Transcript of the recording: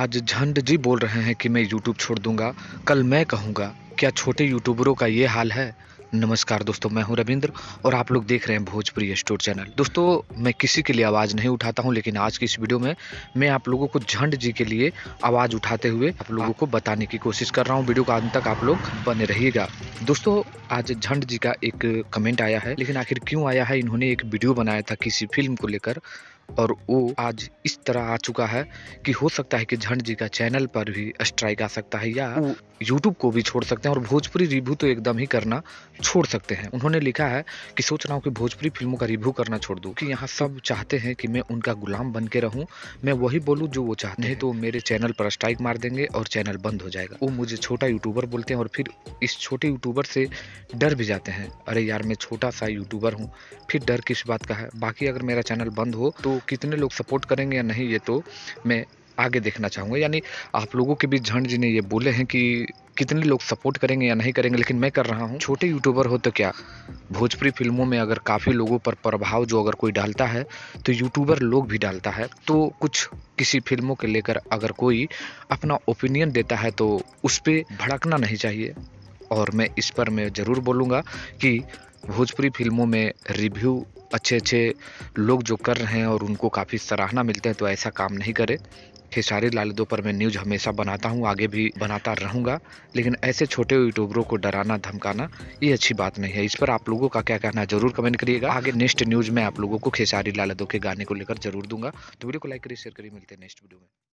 आज झंड जी बोल रहे हैं कि मैं यूट्यूब छोड़ दूंगा कल मैं कहूंगा क्या छोटे यूट्यूबरों का ये हाल है नमस्कार दोस्तों मैं हूं रविंद्र और आप लोग देख रहे हैं भोजपुरी स्टोर चैनल दोस्तों मैं किसी के लिए आवाज़ नहीं उठाता हूं लेकिन आज की इस वीडियो में मैं आप लोगों को झंड जी के लिए आवाज़ उठाते हुए आप लोगों को बताने की कोशिश कर रहा हूं वीडियो का अंत तक आप लोग बने रहिएगा दोस्तों आज झंड जी का एक कमेंट आया है लेकिन आखिर क्यों आया है इन्होंने एक वीडियो बनाया था किसी फिल्म को लेकर और वो आज इस तरह आ चुका है कि हो सकता है कि झंड जी का चैनल पर भी स्ट्राइक आ सकता है या यूट्यूब को भी छोड़ सकते हैं और भोजपुरी रिव्यू तो एकदम ही करना छोड़ सकते हैं उन्होंने लिखा है कि सोच रहा हूँ कि भोजपुरी फिल्मों का रिव्यू करना छोड़ दूँ कि यहाँ सब चाहते हैं कि मैं उनका गुलाम बन के रहूँ मैं वही बोलूँ जो वो चाहते हैं तो मेरे चैनल पर स्ट्राइक मार देंगे और चैनल बंद हो जाएगा वो मुझे छोटा यूट्यूबर बोलते हैं और फिर इस छोटे यूट्यूबर से डर भी जाते हैं अरे यार मैं छोटा सा यूट्यूबर हूँ फिर डर किस बात का है बाकी अगर मेरा चैनल बंद हो तो कितने लोग सपोर्ट करेंगे या नहीं ये तो मैं आगे देखना चाहूँगा यानी आप लोगों के बीच झंड जी ने ये बोले हैं कि कितने लोग सपोर्ट करेंगे या नहीं करेंगे लेकिन मैं कर रहा हूँ छोटे यूट्यूबर हो तो क्या भोजपुरी फिल्मों में अगर काफ़ी लोगों पर प्रभाव जो अगर कोई डालता है तो यूट्यूबर लोग भी डालता है तो कुछ किसी फिल्मों के लेकर अगर कोई अपना ओपिनियन देता है तो उस पर भड़कना नहीं चाहिए और मैं इस पर मैं ज़रूर बोलूँगा कि भोजपुरी फिल्मों में रिव्यू अच्छे अच्छे लोग जो कर रहे हैं और उनको काफ़ी सराहना मिलते हैं तो ऐसा काम नहीं करे खेसारी लाल दो पर मैं न्यूज हमेशा बनाता हूँ आगे भी बनाता रहूँगा लेकिन ऐसे छोटे यूट्यूबरों को डराना धमकाना ये अच्छी बात नहीं है इस पर आप लोगों का क्या कहना है जरूर कमेंट करिएगा आगे नेक्स्ट न्यूज में आप लोगों को खेसारी लाल दो के गाने को लेकर जरूर दूंगा तो वीडियो को लाइक करिए शेयर करिए मिलते हैं नेक्स्ट वीडियो में